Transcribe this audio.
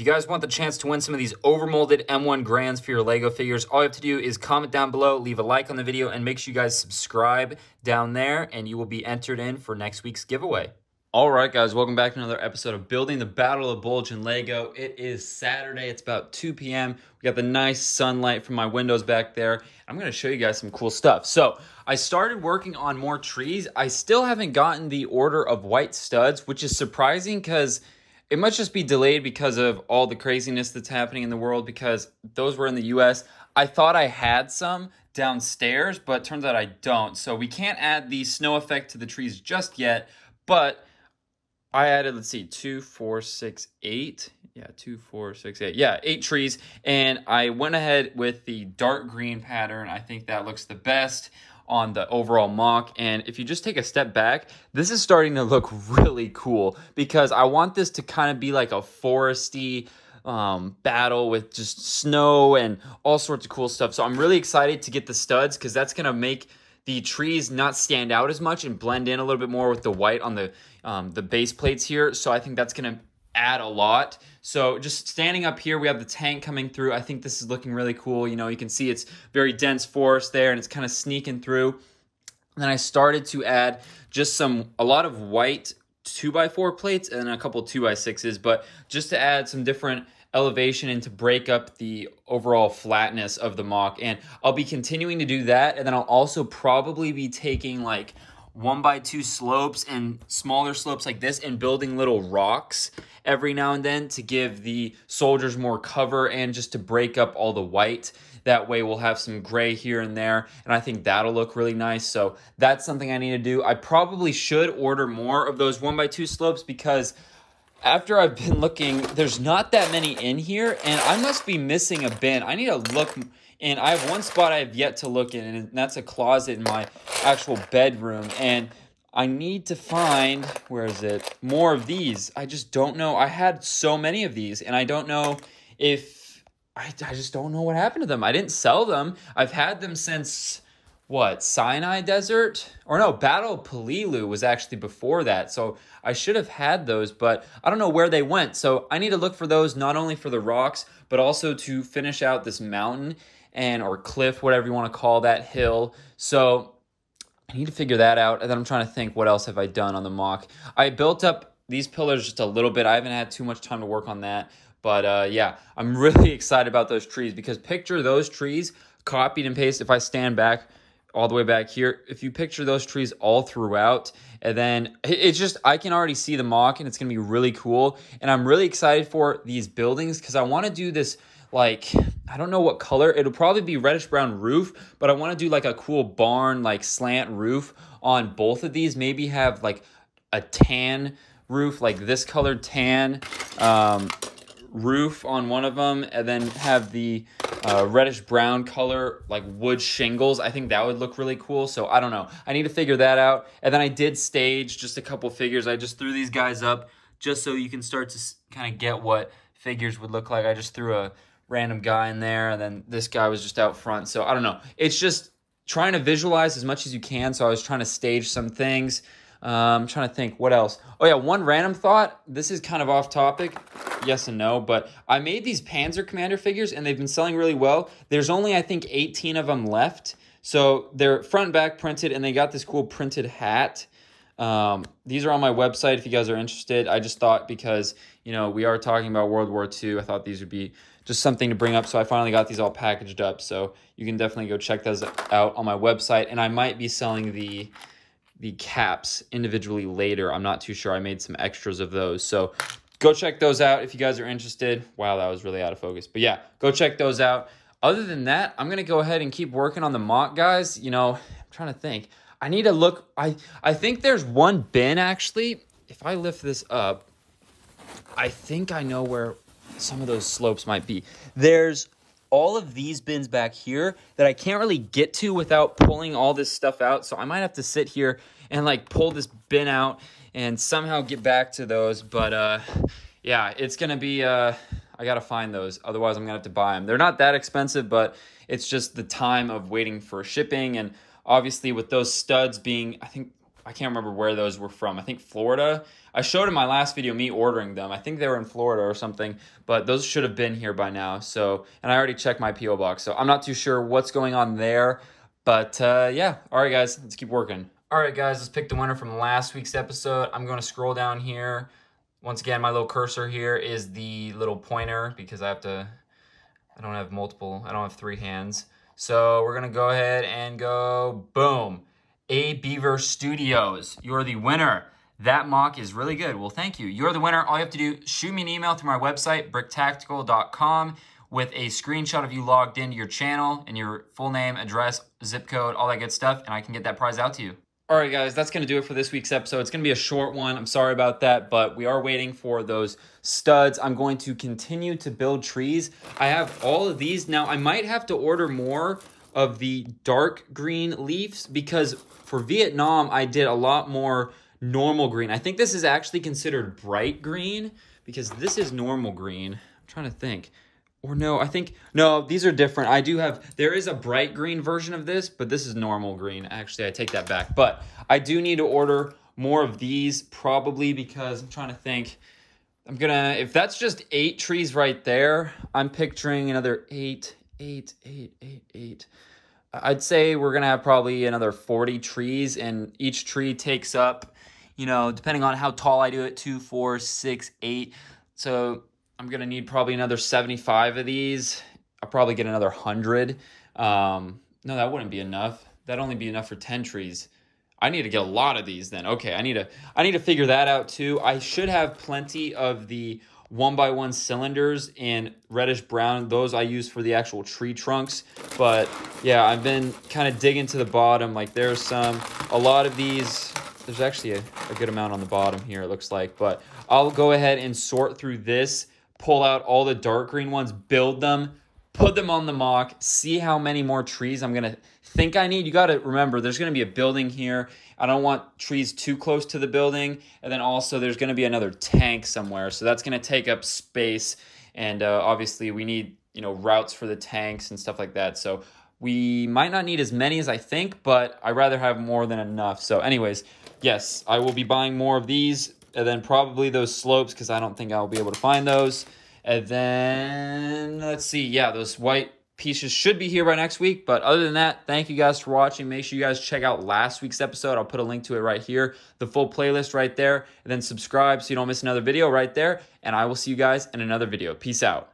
If you guys want the chance to win some of these overmolded M1 Grands for your LEGO figures, all you have to do is comment down below, leave a like on the video, and make sure you guys subscribe down there, and you will be entered in for next week's giveaway. All right, guys, welcome back to another episode of Building the Battle of Bulge and Lego. It is Saturday. It's about 2 p.m. We got the nice sunlight from my windows back there. I'm going to show you guys some cool stuff. So I started working on more trees. I still haven't gotten the order of white studs, which is surprising because – it must just be delayed because of all the craziness that's happening in the world because those were in the US. I thought I had some downstairs, but turns out I don't. So we can't add the snow effect to the trees just yet, but I added, let's see, two, four, six, eight. Yeah, two, four, six, eight. Yeah, eight trees. And I went ahead with the dark green pattern. I think that looks the best on the overall mock. And if you just take a step back, this is starting to look really cool because I want this to kind of be like a foresty um, battle with just snow and all sorts of cool stuff. So I'm really excited to get the studs because that's going to make the trees not stand out as much and blend in a little bit more with the white on the um, the base plates here. So I think that's going to add a lot. So just standing up here, we have the tank coming through. I think this is looking really cool. You know, you can see it's very dense forest there and it's kind of sneaking through. And then I started to add just some, a lot of white two by four plates and a couple two by sixes, but just to add some different elevation and to break up the overall flatness of the mock. And I'll be continuing to do that. And then I'll also probably be taking like one by two slopes and smaller slopes like this and building little rocks every now and then to give the soldiers more cover and just to break up all the white. That way we'll have some gray here and there and I think that'll look really nice. So that's something I need to do. I probably should order more of those one by two slopes because after I've been looking, there's not that many in here and I must be missing a bin. I need to look and I have one spot I have yet to look in, and that's a closet in my actual bedroom. And I need to find, where is it? More of these. I just don't know. I had so many of these, and I don't know if, I, I just don't know what happened to them. I didn't sell them. I've had them since what Sinai Desert or no Battle of Palilu was actually before that. So I should have had those, but I don't know where they went. So I need to look for those not only for the rocks but also to finish out this mountain and or cliff, whatever you want to call that hill. So I need to figure that out, and then I'm trying to think what else have I done on the mock. I built up these pillars just a little bit. I haven't had too much time to work on that. But uh, yeah, I'm really excited about those trees because picture those trees copied and pasted. If I stand back all the way back here. If you picture those trees all throughout, and then it's just, I can already see the mock and it's gonna be really cool. And I'm really excited for these buildings because I wanna do this like, I don't know what color, it'll probably be reddish brown roof, but I wanna do like a cool barn, like slant roof on both of these. Maybe have like a tan roof, like this colored tan. Um, roof on one of them and then have the uh, reddish brown color like wood shingles. I think that would look really cool. So I don't know. I need to figure that out. And then I did stage just a couple figures. I just threw these guys up just so you can start to kind of get what figures would look like. I just threw a random guy in there and then this guy was just out front. So I don't know. It's just trying to visualize as much as you can. So I was trying to stage some things. Um, I'm trying to think what else. Oh yeah, one random thought. This is kind of off topic. Yes and no, but I made these Panzer Commander figures and they've been selling really well. There's only I think 18 of them left. So they're front and back printed and they got this cool printed hat. Um, these are on my website if you guys are interested. I just thought because, you know, we are talking about World War II, I thought these would be just something to bring up. So I finally got these all packaged up. So you can definitely go check those out on my website. And I might be selling the the caps individually later. I'm not too sure. I made some extras of those. So go check those out if you guys are interested. Wow, that was really out of focus. But yeah, go check those out. Other than that, I'm going to go ahead and keep working on the mock, guys. You know, I'm trying to think. I need to look. I, I think there's one bin, actually. If I lift this up, I think I know where some of those slopes might be. There's all of these bins back here that I can't really get to without pulling all this stuff out. So I might have to sit here and like pull this bin out and somehow get back to those. But uh, yeah, it's going to be, uh, I got to find those. Otherwise, I'm going to have to buy them. They're not that expensive, but it's just the time of waiting for shipping. And obviously with those studs being, I think I can't remember where those were from. I think Florida. I showed in my last video me ordering them. I think they were in Florida or something, but those should have been here by now. So, and I already checked my PO box, so I'm not too sure what's going on there. But uh, yeah, all right, guys, let's keep working. All right, guys, let's pick the winner from last week's episode. I'm going to scroll down here. Once again, my little cursor here is the little pointer because I have to. I don't have multiple. I don't have three hands. So we're gonna go ahead and go boom. A Beaver Studios. You're the winner. That mock is really good. Well, thank you. You're the winner. All you have to do, shoot me an email through my website, bricktactical.com, with a screenshot of you logged into your channel and your full name, address, zip code, all that good stuff, and I can get that prize out to you. All right, guys, that's going to do it for this week's episode. It's going to be a short one. I'm sorry about that, but we are waiting for those studs. I'm going to continue to build trees. I have all of these. Now, I might have to order more of the dark green leaves because for Vietnam, I did a lot more normal green. I think this is actually considered bright green because this is normal green. I'm trying to think. Or no, I think, no, these are different. I do have, there is a bright green version of this, but this is normal green. Actually, I take that back. But I do need to order more of these probably because I'm trying to think. I'm gonna, if that's just eight trees right there, I'm picturing another eight, eight, eight, eight, eight. I'd say we're gonna have probably another 40 trees, and each tree takes up, you know, depending on how tall I do it, two, four, six, eight. So I'm gonna need probably another 75 of these. I'll probably get another 100. Um, no, that wouldn't be enough. That'd only be enough for 10 trees. I need to get a lot of these then. Okay, I need to I need to figure that out too. I should have plenty of the one by one cylinders and reddish brown. Those I use for the actual tree trunks. But yeah, I've been kind of digging to the bottom. Like there's some, a lot of these, there's actually a, a good amount on the bottom here, it looks like. But I'll go ahead and sort through this, pull out all the dark green ones, build them, put them on the mock, see how many more trees I'm gonna think I need. You gotta remember, there's gonna be a building here. I don't want trees too close to the building. And then also there's gonna be another tank somewhere. So that's gonna take up space. And uh, obviously we need, you know, routes for the tanks and stuff like that. So we might not need as many as I think, but I rather have more than enough. So anyways, yes, I will be buying more of these and then probably those slopes because I don't think I'll be able to find those. And then let's see. Yeah, those white pieces should be here by next week. But other than that, thank you guys for watching. Make sure you guys check out last week's episode. I'll put a link to it right here, the full playlist right there. And then subscribe so you don't miss another video right there. And I will see you guys in another video. Peace out.